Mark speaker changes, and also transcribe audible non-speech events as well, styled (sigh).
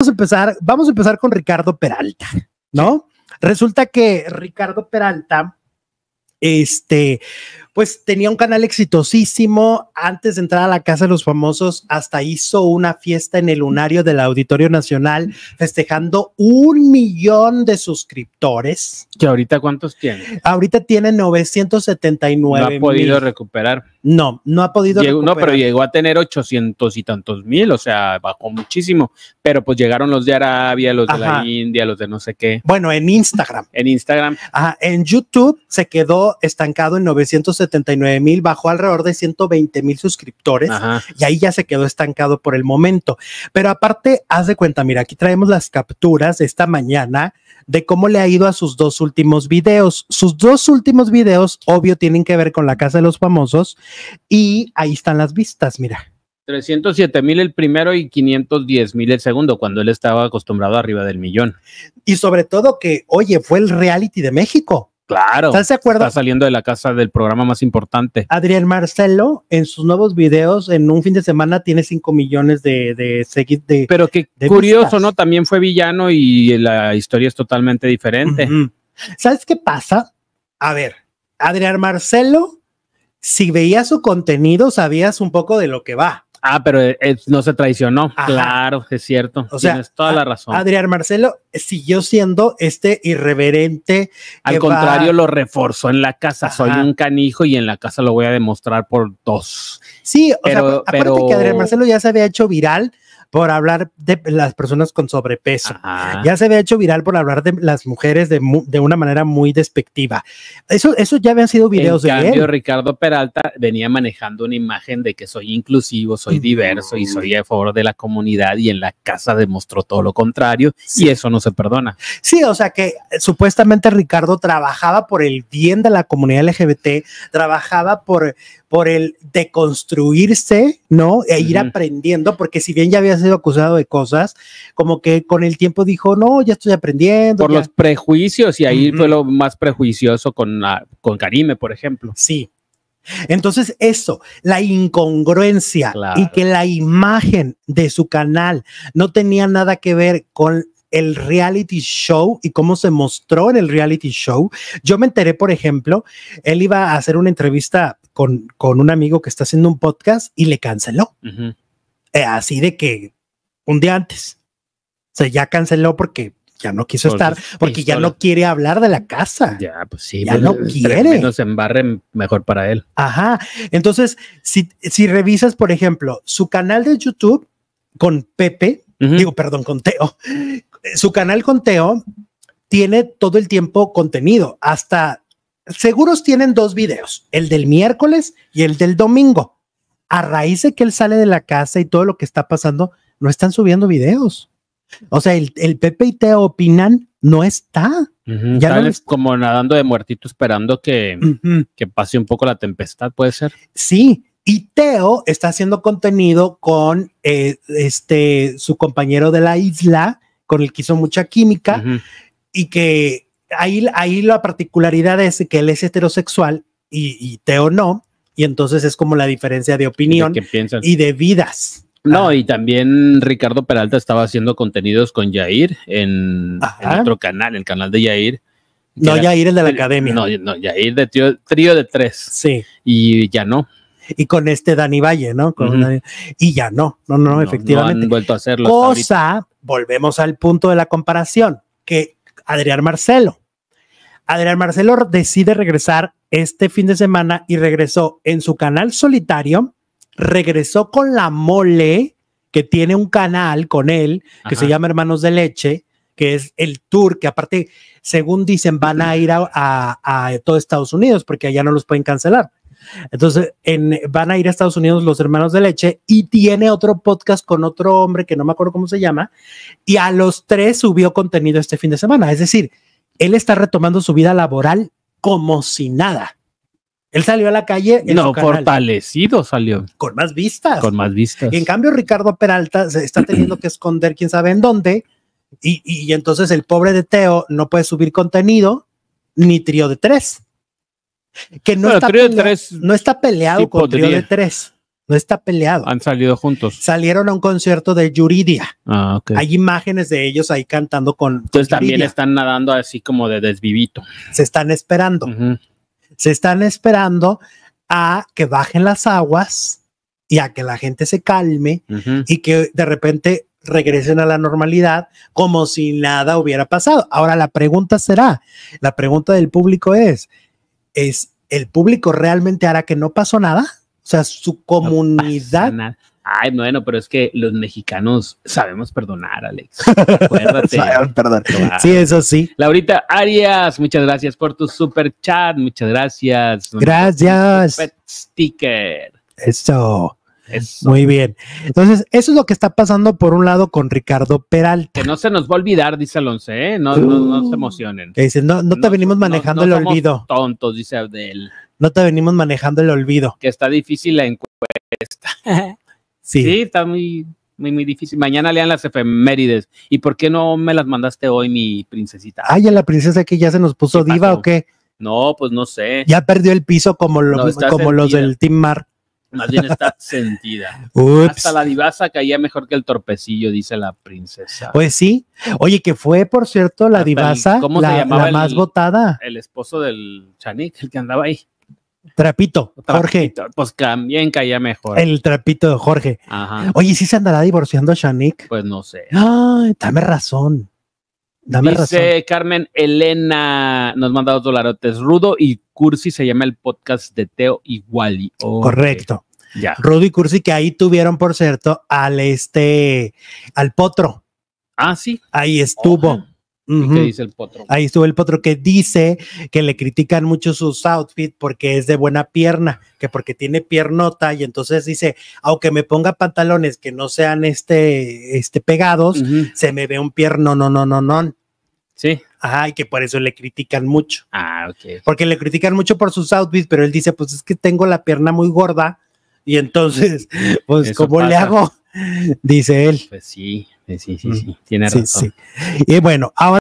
Speaker 1: Vamos a empezar, vamos a empezar con Ricardo Peralta, ¿no? Resulta que Ricardo Peralta, este, pues tenía un canal exitosísimo. Antes de entrar a la Casa de los Famosos, hasta hizo una fiesta en el lunario del Auditorio Nacional, festejando un millón de suscriptores. ¿Que ahorita cuántos tiene? Ahorita tiene 979. No ha podido
Speaker 2: recuperar. No, no ha podido. recuperar. No, pero llegó a tener 800 y tantos mil, o sea, bajó muchísimo. Pero pues llegaron los de Arabia, los de la India, los de no sé qué. Bueno, en Instagram. en Instagram. Ajá, en
Speaker 1: YouTube se quedó estancado en 979 79 mil, bajó alrededor de 120 mil suscriptores y ahí ya se quedó estancado por el momento. Pero aparte, haz de cuenta, mira, aquí traemos las capturas de esta mañana de cómo le ha ido a sus dos últimos videos. Sus dos últimos videos, obvio, tienen que ver con la Casa de los Famosos y ahí están las vistas, mira.
Speaker 2: 307 mil el primero y 510 mil el segundo, cuando él estaba acostumbrado arriba del millón.
Speaker 1: Y sobre todo que, oye, fue el reality de México.
Speaker 2: Claro. Está saliendo de la casa del programa más importante. Adrián Marcelo, en sus
Speaker 1: nuevos videos, en un fin de semana, tiene 5 millones de, seguidores. Pero qué curioso,
Speaker 2: ¿no? También fue villano y la historia es totalmente diferente.
Speaker 1: ¿Sabes qué pasa? A ver, Adrián Marcelo, si veías su contenido, sabías un poco de lo que va.
Speaker 2: Ah, pero eh, eh, no se traicionó. Claro, es cierto. O Tienes toda la razón.
Speaker 1: Adrián Marcelo siguió siendo este irreverente. Al contrario,
Speaker 2: lo reforzó en la casa. Soy un canijo y en la casa lo voy a demostrar por dos. Sí, aparte que Adrián Marcelo
Speaker 1: ya se había hecho viral por hablar de las personas
Speaker 2: con sobrepeso.
Speaker 1: Ya se había hecho viral por hablar de las mujeres de, una manera muy despectiva. Eso, eso ya habían sido videos en cambio,
Speaker 2: Ricardo Peralta venía manejando una imagen de que soy inclusivo, soy diverso y soy a favor de la comunidad y en la casa demostró todo lo contrario y eso no se perdona.
Speaker 1: Sí, o sea que eh, supuestamente Ricardo trabajaba por el bien de la comunidad LGBT, trabajaba por, por el deconstruirse, ¿no? E ir aprendiendo, porque si bien ya había sido acusado de cosas, como que con el tiempo dijo, no, ya estoy aprendiendo. Por los
Speaker 2: prejuicios, y ahí fue lo más prejuicioso con, con Karime, por ejemplo. Sí,
Speaker 1: entonces, eso, la incongruencia y que la imagen de su canal no tenía nada que ver con el reality show y cómo se mostró en el reality show. Yo me enteré, por ejemplo, él iba a hacer una entrevista con, con un amigo que está haciendo un podcast y le canceló. Eh, así de que un día antes. se ya canceló porque ya no quiso estar, porque ya no quiere hablar de la casa. Ya, pues sí. Ya pues, no quiere. que nos embarren mejor para él. Ajá. Entonces, si, si revisas, por ejemplo, su canal de YouTube con Pepe, digo, perdón, con Teo, su canal con Teo tiene todo el tiempo contenido, hasta seguros tienen dos videos, el del miércoles y el del domingo a raíz de que él sale de la casa y todo lo que está pasando, no están subiendo videos. O sea, el, Pepe y Teo opinan, no está.
Speaker 2: ya no como nadando de muertito esperando que, que pase un poco la tempestad, puede ser. Sí, y
Speaker 1: Teo está haciendo contenido con eh, este su compañero de la isla, con el que hizo mucha química, y que ahí, ahí la particularidad es que él es heterosexual y, y Teo no, y entonces es como la diferencia de
Speaker 2: opinión y de vidas. No, y también Ricardo Peralta estaba haciendo contenidos con Yair en, otro canal, el canal de Yair.
Speaker 1: No, Yair el de la academia. No, no,
Speaker 2: Yair de trío de tres. Sí. Y ya no. Y con este Dani
Speaker 1: Valle, ¿no? y ya no, no, no, no efectivamente. han
Speaker 2: vuelto a hacerlo. Cosa, volvemos
Speaker 1: al punto de la comparación, que Adrián Marcelo, Adrián Marcelo decide regresar este fin de semana y regresó en su canal solitario, regresó con la mole, que tiene un canal con él, que se llama Hermanos de Leche, que es el tour, que aparte, según dicen, van a ir a, todo Estados Unidos, porque allá no los pueden cancelar. Entonces, van a ir a Estados Unidos los hermanos de leche y tiene otro podcast con otro hombre que no me acuerdo cómo se llama, y a los tres subió contenido este fin de semana. Es decir, él está retomando su vida laboral como si nada. Él salió a la calle. no,
Speaker 2: fortalecido salió. Con más vistas. Con más vistas. Y en
Speaker 1: cambio, Ricardo Peralta se está teniendo que esconder quién sabe en dónde. Y, entonces el pobre de Teo no puede subir contenido ni trío de tres. Que no, está, no está peleado con trío de tres. No está peleado. Han salido juntos. Salieron a un concierto de Yuridia. Ah, Hay imágenes de ellos ahí cantando con. Entonces también
Speaker 2: están nadando así como de desvivito. Se están
Speaker 1: esperando. Se están esperando a que bajen las aguas y a que la gente se calme y que de repente regresen a la normalidad como si nada hubiera pasado. Ahora la pregunta será, la pregunta del público es, ¿es el público realmente hará que no pasó nada? sea, su
Speaker 2: comunidad. Ay, bueno, pero es que los mexicanos sabemos perdonar, Alex. (laughs) Acuérdate.
Speaker 1: Perdón. Sí, eso sí.
Speaker 2: Laurita Arias, muchas gracias por tu super chat. Muchas gracias. Gracias. sticker.
Speaker 1: Eso. Muy bien. Entonces, eso es lo que está pasando por un lado con Ricardo Peralta.
Speaker 2: Que no se nos va a olvidar, dice Alonso, ¿eh? No, no, no, se uh. emocionen.
Speaker 1: dice, no, no te venimos manejando el olvido.
Speaker 2: Tontos, dice Abdel
Speaker 1: no te venimos manejando el olvido.
Speaker 2: Que está difícil la encuesta. (laughs) sí. sí, está muy, muy, muy difícil. Mañana lean las efemérides. ¿Y por qué no me las mandaste hoy, mi princesita?
Speaker 1: Ay, la princesa que ya se nos puso diva o qué?
Speaker 2: No, pues no sé. Ya
Speaker 1: perdió el piso como, como los del Team Mar.
Speaker 2: Más bien está (laughs) sentida. Hasta la divasa caía mejor que el torpecillo, dice la princesa. Pues sí.
Speaker 1: Oye, que fue, por cierto, la divasa la, más votada.
Speaker 2: El esposo del Chanik, el que andaba ahí.
Speaker 1: Trapito, Jorge.
Speaker 2: pues también caía mejor. El
Speaker 1: trapito de Jorge. Oye, ¿sí se andará divorciando Shanique? Pues no sé. dame razón.
Speaker 2: Dame Dice Carmen Elena, nos manda dos dolarotes. Rudo y Cursi se llama el podcast de Teo Igual. Correcto. Ya. Rudo
Speaker 1: y Cursi que ahí tuvieron, por cierto, al este, al potro. Ah, sí. Ahí estuvo. Ah. Ahí estuvo el potro que dice que le critican mucho sus outfits porque es de buena pierna, que porque tiene piernota y entonces dice, aunque me ponga pantalones que no sean este, este pegados, se me ve un pierno, no, no, no, no. Sí. Ajá, y que por eso le critican mucho. Ah, ok. Porque le critican mucho por sus outfits, pero él dice, pues es que tengo la pierna muy gorda y entonces, (laughs) pues, ¿cómo le hago? Dice él. Pues sí,
Speaker 2: pues sí, sí, mm. sí, tiene razón. sí.
Speaker 1: Y bueno, ahora.